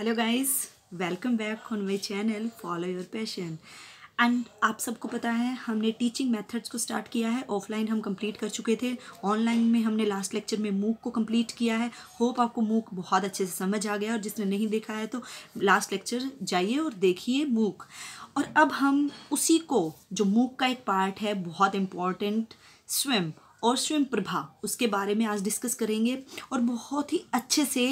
hello guys welcome back on my channel follow your passion and आप सबको पता है हमने टीचिंग मेथड्स को स्टार्ट किया है ऑफलाइन हम कंप्लीट कर चुके थे ऑनलाइन में हमने लास्ट लेक्चर में मूक को कंप्लीट किया है होप आपको मूक बहुत अच्छे से समझ आ गया और जिसने नहीं देखा है तो लास्ट लेक्चर जाइए और देखिए मूक और अब हम उसी को जो मूक का एक पार्ट है बहुत इम्पॉर्टेंट स्विम और स्वयं प्रभा उसके बारे में आज डिस्कस करेंगे और बहुत ही अच्छे से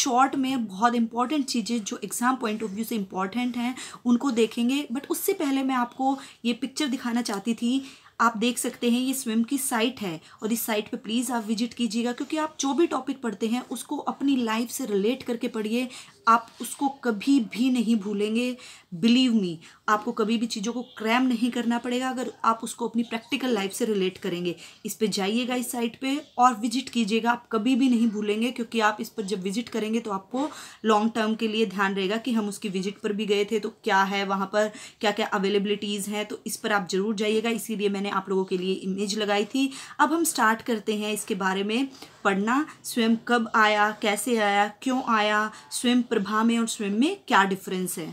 शॉर्ट में बहुत इंपॉर्टेंट चीज़ें जो एग्ज़ाम पॉइंट ऑफ व्यू से इम्पॉर्टेंट हैं उनको देखेंगे बट उससे पहले मैं आपको ये पिक्चर दिखाना चाहती थी आप देख सकते हैं ये स्विम की साइट है और इस साइट पे प्लीज़ आप विजिट कीजिएगा क्योंकि आप जो भी टॉपिक पढ़ते हैं उसको अपनी लाइफ से रिलेट करके पढ़िए आप उसको कभी भी नहीं भूलेंगे बिलीव मी आपको कभी भी चीज़ों को क्रैम नहीं करना पड़ेगा अगर आप उसको अपनी प्रैक्टिकल लाइफ से रिलेट करेंगे इस पर जाइएगा इस साइट पे और विजिट कीजिएगा आप कभी भी नहीं भूलेंगे क्योंकि आप इस पर जब विजिट करेंगे तो आपको लॉन्ग टर्म के लिए ध्यान रहेगा कि हम उसकी विजिट पर भी गए थे तो क्या है वहाँ पर क्या क्या अवेलेबिलिटीज़ हैं तो इस पर आप ज़रूर जाइएगा इसीलिए मैंने आप लोगों के लिए इमेज लगाई थी अब हम स्टार्ट करते हैं इसके बारे में पढ़ना स्वयं कब आया कैसे आया क्यों आया स्वयं प्रभा में और स्वयं में क्या डिफरेंस है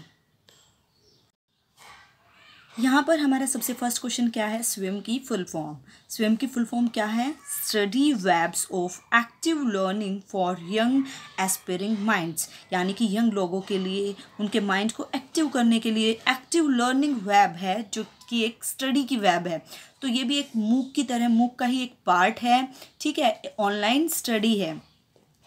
यहाँ पर हमारा सबसे फर्स्ट क्वेश्चन क्या है स्वयं की फुल फॉर्म स्वयं की फुल फॉर्म क्या है study webs of active learning for young aspiring minds यानी कि यंग लोगों के लिए उनके माइंड को एक्टिव करने के लिए एक्टिव लर्निंग वेब है जो कि एक स्टडी की वेब है तो ये भी एक मूक की तरह मूक का ही एक पार्ट है ठीक है ऑनलाइन स्टडी है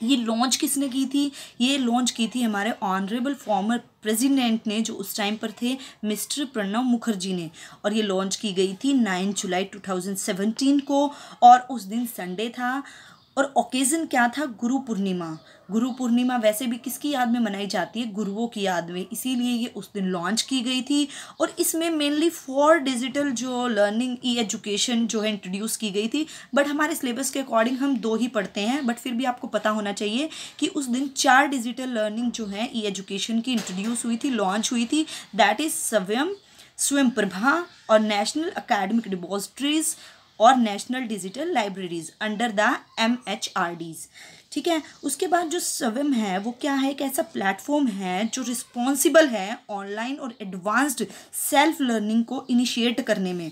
ये लॉन्च किसने की थी ये लॉन्च की थी हमारे ऑनरेबल फॉर्मर प्रेसिडेंट ने जो उस टाइम पर थे मिस्टर प्रणव मुखर्जी ने और ये लॉन्च की गई थी nine July two thousand seventeen को और उस दिन संडे था और ओकेज़न क्या था गुरु पूर्णिमा गुरु पूर्णिमा वैसे भी किसकी याद में मनाई जाती है गुरुओं की याद में इसीलिए ये उस दिन लॉन्च की गई थी और इसमें मेनली फॉर डिजिटल जो लर्निंग ई एजुकेशन जो है इंट्रोड्यूस की गई थी बट हमारे सिलेबस के अकॉर्डिंग हम दो ही पढ़ते हैं बट फिर भी आपको पता होना चाहिए कि उस दिन चार डिजिटल लर्निंग जो है ई एजुकेशन की इंट्रोड्यूस हुई थी लॉन्च हुई थी दैट इज़ स्वयं स्वयं प्रभा और नेशनल अकेडमिक डिबॉजिटरीज़ और national digital libraries under the M H R D ठीक है उसके बाद जो सविम है वो क्या है एक ऐसा प्लेटफॉर्म है जो रिस्पॉन्सिबल है ऑनलाइन और एडवांस्ड सेल्फ लर्निंग को इनिशिएट करने में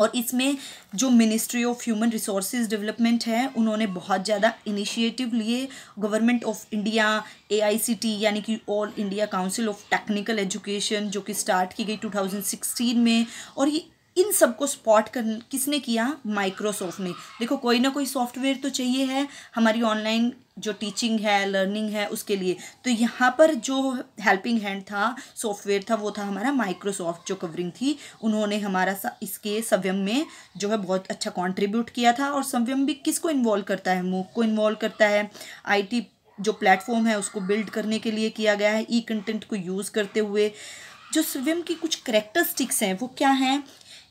और इसमें जो ministry of human resources development है उन्होंने बहुत ज़्यादा इनिशिएटिव लिए गवर्नमेंट ऑफ इंडिया ए यानी कि all India council of technical education जो कि स्टार्ट की गई 2016 में और ये इन सबको स्पॉट कर किसने किया माइक्रोसॉफ्ट ने देखो कोई ना कोई सॉफ्टवेयर तो चाहिए है हमारी ऑनलाइन जो टीचिंग है लर्निंग है उसके लिए तो यहाँ पर जो हेल्पिंग हैंड था सॉफ्टवेयर था वो था हमारा माइक्रोसॉफ्ट जो कवरिंग थी उन्होंने हमारा सा, इसके सव्यम में जो है बहुत अच्छा कंट्रीब्यूट किया था और सव्यम भी किसको इन्वॉल्व करता है मूक को इन्वॉल्व करता है आईटी जो प्लेटफॉर्म है उसको बिल्ड करने के लिए किया गया है ई कंटेंट को यूज़ करते हुए जो स्वयं की कुछ करेक्टरस्टिक्स हैं वो क्या हैं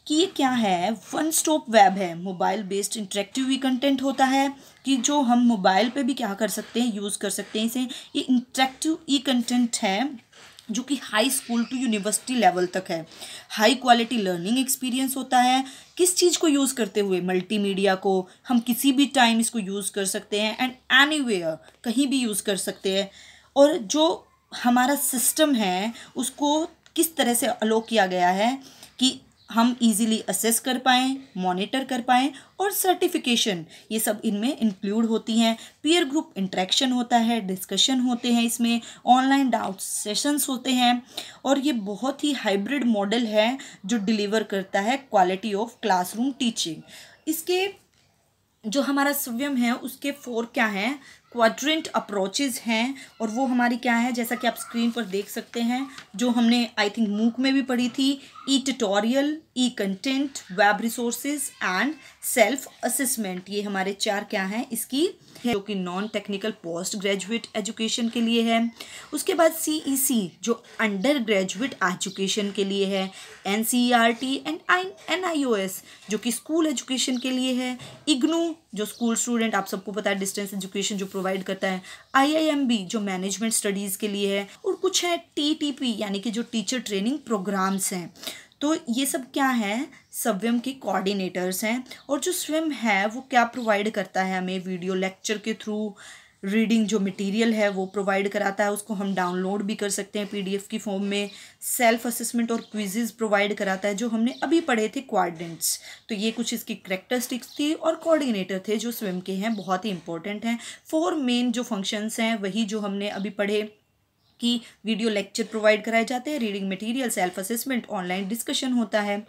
कि ये क्या है वन स्टॉप वेब है मोबाइल बेस्ड इंटरेक्टिव भी कंटेंट होता है कि जो हम मोबाइल पे भी क्या कर सकते हैं यूज़ कर सकते हैं इसे ये इंटरेक्टिव ई कंटेंट है जो कि high school to university level तक है हाई क्वालिटी लर्निंग एक्सपीरियंस होता है किस चीज़ को यूज़ करते हुए मल्टीमीडिया को हम किसी भी टाइम इसको यूज़ कर सकते हैं एंड एनी कहीं भी यूज़ कर सकते हैं और जो हमारा सिस्टम है उसको किस तरह से अलो किया गया है कि हम इजीली असेस कर पाएँ मॉनिटर कर पाएँ और सर्टिफिकेशन ये सब इनमें इंक्लूड होती हैं पीयर ग्रुप इंट्रैक्शन होता है डिस्कशन होते हैं इसमें ऑनलाइन डाउट सेशंस होते हैं और ये बहुत ही हाइब्रिड मॉडल है जो डिलीवर करता है क्वालिटी ऑफ क्लासरूम टीचिंग इसके जो हमारा स्वयं है उसके फोर क्या हैं क्वाड्रेंट अप्रोचेज हैं और वो हमारी क्या है जैसा कि आप स्क्रीन पर देख सकते हैं जो हमने आई थिंक मूक में भी पढ़ी थी e tutorial e content web resources and self assessment ये हमारे चार क्या हैं इसकी हैं जो कि non technical post graduate education के लिए है उसके बाद सी जो अंडर ग्रेजुएट एजुकेशन के लिए है एन एंड एनआईओएस जो कि स्कूल एजुकेशन के लिए है इग्नू जो स्कूल स्टूडेंट आप सबको पता है डिस्टेंस एजुकेशन जो प्रोवाइड करता है आई जो मैनेजमेंट स्टडीज़ के लिए है और कुछ है टी यानी कि जो टीचर ट्रेनिंग प्रोग्राम्स हैं तो ये सब क्या है सव्यम के कोऑर्डिनेटर्स हैं और जो स्वयं है वो क्या प्रोवाइड करता है हमें वीडियो लेक्चर के थ्रू रीडिंग जो मटेरियल है वो प्रोवाइड कराता है उसको हम डाउनलोड भी कर सकते हैं पीडीएफ की फॉर्म में सेल्फ असेसमेंट और क्विजेज प्रोवाइड कराता है जो हमने अभी पढ़े थे क्वाड्रेंट्स तो ये कुछ इसकी करेक्टरिस्टिक्स थी और कोऑर्डिनेटर थे जो स्विम के हैं बहुत ही इंपॉर्टेंट हैं फोर मेन जो फंक्शंस हैं वही जो हमने अभी पढ़े की वीडियो लेक्चर प्रोवाइड कराए जाते हैं reading material self assessment online discussion होता है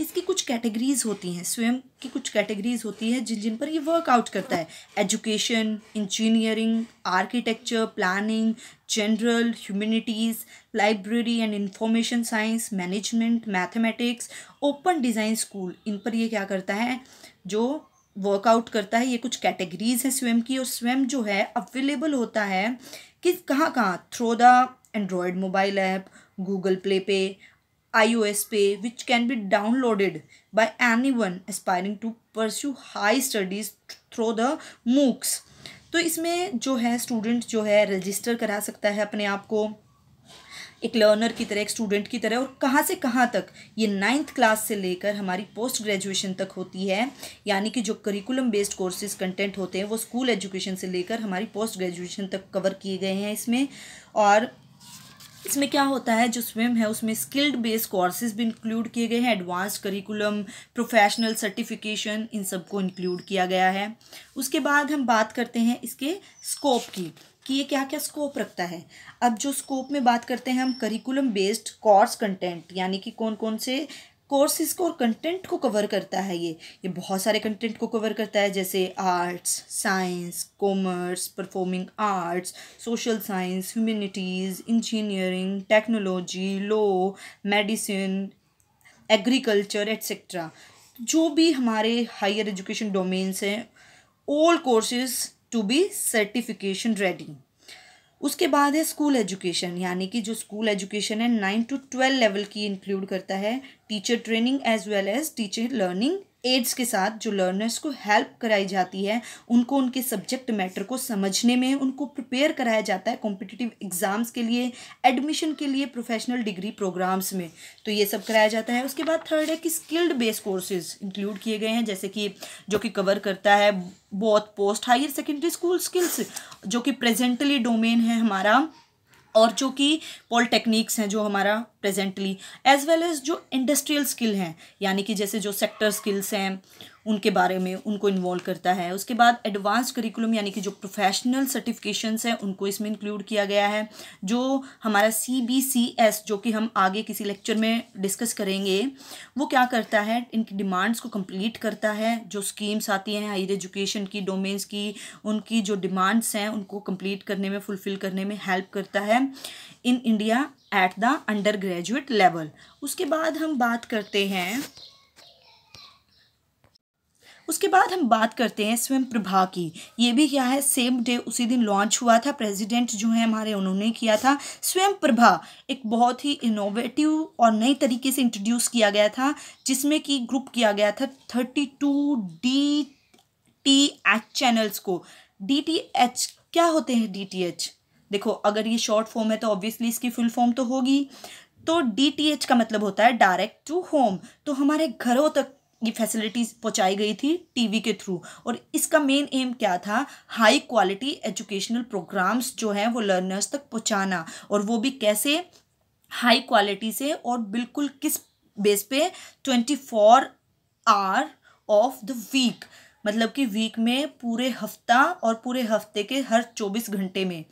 इसकी कुछ कैटेगरीज होती हैं स्वयं की कुछ कैटेगरीज होती है जिन जिन पर ये वर्कआउट करता है education engineering architecture planning general humanities library and information science management mathematics open design school इन पर ये क्या करता है जो वर्कआउट करता है ये कुछ कैटेगरीज हैं स्वयं की और स्वयं जो है अवेलेबल होता है कि कहाँ कहाँ through the android mobile app Google play पे पे which can be downloaded downloaded any one aspiring to pursue high studies through the MOOCs तो इसमें जो है स्टूडेंट जो है रजिस्टर करा सकता है अपने आप को एक लर्नर की तरह एक स्टूडेंट की तरह और कहाँ से कहाँ तक ये नाइन्थ क्लास से लेकर हमारी पोस्ट ग्रेजुएशन तक होती है यानी कि जो करिकुलम बेस्ड कोर्सेज कंटेंट होते हैं वो स्कूल एजुकेशन से लेकर हमारी पोस्ट ग्रेजुएशन तक कवर किए गए हैं इसमें और इसमें क्या होता है जो स्विम है उसमें स्किल्ड बेस्ड कोर्सेज भी इंक्लूड किए गए हैं एडवांस करिकुलम प्रोफेशनल सर्टिफिकेशन इन सबको इंक्लूड किया गया है उसके बाद हम बात करते हैं इसके स्कोप की कि ये क्या क्या स्कोप रखता है अब जो स्कोप में बात करते हैं हम करिकुलम बेस्ड कोर्स कंटेंट यानी कि कौन कौन से कोर्सेज को और कंटेंट को कवर करता है ये ये बहुत सारे कंटेंट को कवर करता है जैसे arts science commerce performing arts social science humanities engineering technology law medicine agriculture etcetera जो भी हमारे हायर एजुकेशन डोमेन्स हैं all courses to be certification ready उसके बाद है स्कूल एजुकेशन यानी कि जो स्कूल एजुकेशन है नाइन टू ट्वेल्व लेवल की इंक्लूड करता है teacher training as well as teacher learning aids के साथ जो लर्नर्स को हेल्प कराई जाती है उनको उनके सब्जेक्ट मैटर को समझने में उनको प्रिपेयर कराया जाता है कॉम्पिटिटिव एग्ज़ाम्स के लिए एडमिशन के लिए प्रोफेशनल डिग्री प्रोग्राम्स में तो ये सब कराया जाता है उसके बाद थर्ड है कि स्किल्ड बेस कोर्सेज इंक्लूड किए गए हैं जैसे कि जो कि कवर करता है बहुत post higher secondary school skills जो कि प्रेजेंटली डोमेन है हमारा और जो कि पॉलिटेक्निक्स हैं जो हमारा प्रेजेंटली एज वेल एज़ जो इंडस्ट्रियल स्किल हैं यानी कि जैसे जो सेक्टर स्किल्स हैं उनके बारे में उनको इन्वॉल्व करता है उसके बाद एडवांस करिकुलम यानी कि जो प्रोफेशनल सर्टिफिकेशंस हैं उनको इसमें इंक्लूड किया गया है जो हमारा सी बी सी एस जो कि हम आगे किसी लेक्चर में डिस्कस करेंगे वो क्या करता है इनकी डिमांड्स को कंप्लीट करता है जो स्कीम्स आती हैं हायर एजुकेशन की डोमेन्स की उनकी जो डिमांड्स हैं उनको कम्प्लीट करने में फुलफ़िल करने में हेल्प करता है in India at the undergraduate level उसके बाद हम बात करते हैं उसके बाद हम बात करते हैं स्वयं प्रभा की ये भी क्या है सेम डे उसी दिन लॉन्च हुआ था प्रेसिडेंट जो है हमारे उन्होंने किया था स्वयं प्रभा एक बहुत ही इनोवेटिव और नई तरीके से इंट्रोड्यूस किया गया था जिसमें कि ग्रुप किया गया था thirty two D T H channels को डी टी एच क्या होते हैं डी टी एच देखो अगर ये शॉर्ट फॉर्म है तो ऑब्वियसली इसकी फुल फॉर्म तो होगी तो डी टी एच का मतलब होता है डायरेक्ट टू होम तो हमारे घरों तक ये फैसिलिटीज़ पहुंचाई गई थी टीवी के थ्रू और इसका मेन एम क्या था हाई क्वालिटी एजुकेशनल प्रोग्राम्स जो हैं वो लर्नर्स तक पहुंचाना और वो भी कैसे हाई क्वालिटी से और बिल्कुल किस बेस पे twenty four hour of the week मतलब कि वीक में पूरे हफ्ता और पूरे हफ्ते के हर चौबीस घंटे में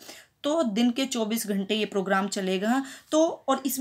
तो दिन के चौबीस घंटे ये प्रोग्राम चलेगा तो और इस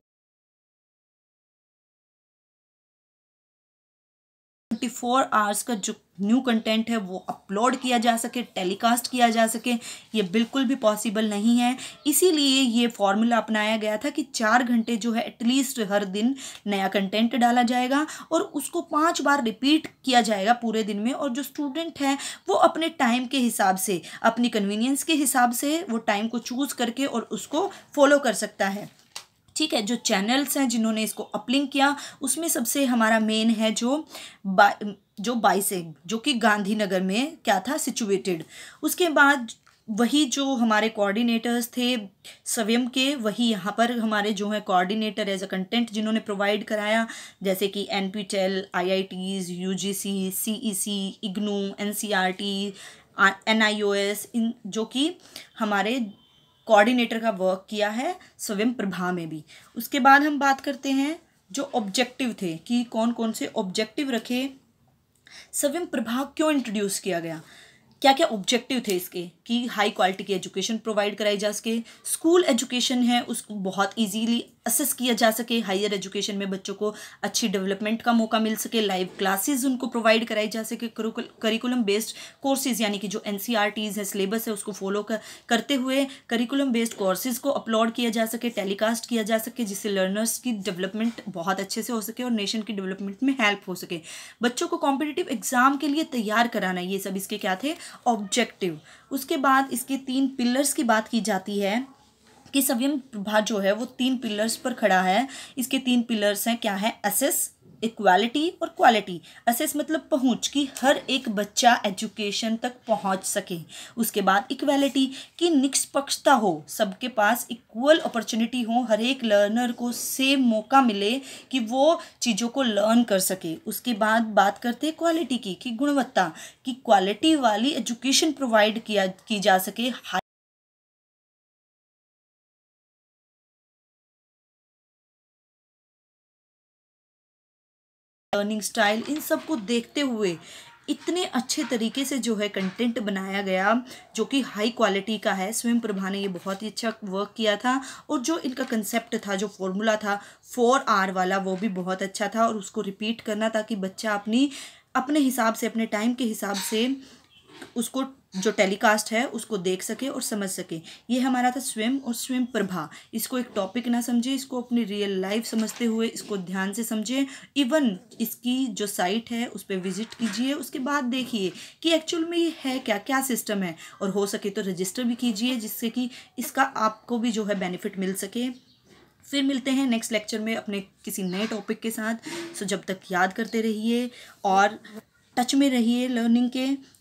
ट्वेंटी फोर आवर्स का जो न्यू कंटेंट है वो अपलोड किया जा सके टेलीकास्ट किया जा सके ये बिल्कुल भी पॉसिबल नहीं है इसीलिए ये फॉर्मूला अपनाया गया था कि चार घंटे जो है एटलीस्ट हर दिन नया कंटेंट डाला जाएगा और उसको पाँच बार रिपीट किया जाएगा पूरे दिन में और जो स्टूडेंट है वो अपने टाइम के हिसाब से अपनी कन्वीनियंस के हिसाब से वो टाइम को चूज़ करके और उसको फॉलो कर सकता है ठीक है जो चैनल्स हैं जिन्होंने इसको अपलिंक किया उसमें सबसे हमारा मेन है जो बा, जो बाइसेग जो कि गांधीनगर में क्या था सिचुएटेड उसके बाद वही जो हमारे कोऑर्डिनेटर्स थे स्वयं के वही यहाँ पर हमारे जो हैं कोऑर्डिनेटर एज अ कंटेंट जिन्होंने प्रोवाइड कराया जैसे कि N P TEL I I Ts U G C C E C IGNOU N C R T N I O S इन जो कि हमारे कोऑर्डिनेटर का वर्क किया है स्वयं प्रभा में भी उसके बाद हम बात करते हैं जो ऑब्जेक्टिव थे कि कौन कौन से ऑब्जेक्टिव रखे स्वयं प्रभा क्यों इंट्रोड्यूस किया गया क्या क्या ऑब्जेक्टिव थे इसके कि हाई क्वालिटी की एजुकेशन प्रोवाइड कराई जा सके स्कूल एजुकेशन है उसको बहुत इजीली असेस किया जा सके हायर एजुकेशन में बच्चों को अच्छी डेवलपमेंट का मौका मिल सके लाइव क्लासेस उनको प्रोवाइड कराई जा सके करिकुलम बेस्ड कोर्सेज यानी कि जो एन है सिलेबस है उसको फॉलो कर, करते हुए करिकुलम बेस्ड कोर्सेज को अपलोड किया जा सके टेलीकास्ट किया जा सके जिससे लर्नर्स की डेवलपमेंट बहुत अच्छे से हो सके और नेशन की डेवलपमेंट में हेल्प हो सके बच्चों को कॉम्पिटिटिव एग्जाम के लिए तैयार कराना ये सब इसके क्या थे ऑब्जेक्टिव उसके बाद इसके तीन पिलर्स की बात की जाती है कि संयम प्रभा जो है वो तीन पिलर्स पर खड़ा है इसके तीन पिलर्स हैं क्या है असेस इक्वालिटी और क्वालिटी असेस मतलब पहुंच कि हर एक बच्चा एजुकेशन तक पहुंच सके उसके बाद इक्वालिटी कि निष्पक्षता हो सबके पास इक्वल अपॉर्चुनिटी हो हर एक लर्नर को सेम मौका मिले कि वो चीज़ों को लर्न कर सके उसके बाद बात करते हैं क्वालिटी की कि गुणवत्ता कि क्वालिटी वाली एजुकेशन प्रोवाइड किया की जा सके लर्निंग स्टाइल इन सब को देखते हुए इतने अच्छे तरीके से जो है कंटेंट बनाया गया जो कि हाई क्वालिटी का है स्वयं प्रभा ने ये बहुत ही अच्छा वर्क किया था और जो इनका कंसेप्ट था जो फॉर्मूला था फोर आर वाला वो भी बहुत अच्छा था और उसको रिपीट करना ताकि बच्चा अपनी अपने हिसाब से अपने टाइम के हिसाब से उसको जो टेलीकास्ट है उसको देख सके और समझ सके ये हमारा था स्वयं और स्वयं प्रभा इसको एक टॉपिक ना समझे इसको अपनी रियल लाइफ समझते हुए इसको ध्यान से समझे इवन इसकी जो साइट है उस पर विजिट कीजिए उसके बाद देखिए कि एक्चुअल में ये है क्या क्या सिस्टम है और हो सके तो रजिस्टर भी कीजिए जिससे कि इसका आपको भी जो है बेनिफिट मिल सके फिर मिलते हैं नेक्स्ट लेक्चर में अपने किसी नए टॉपिक के साथ सो जब तक याद करते रहिए और टच में रहिए लर्निंग के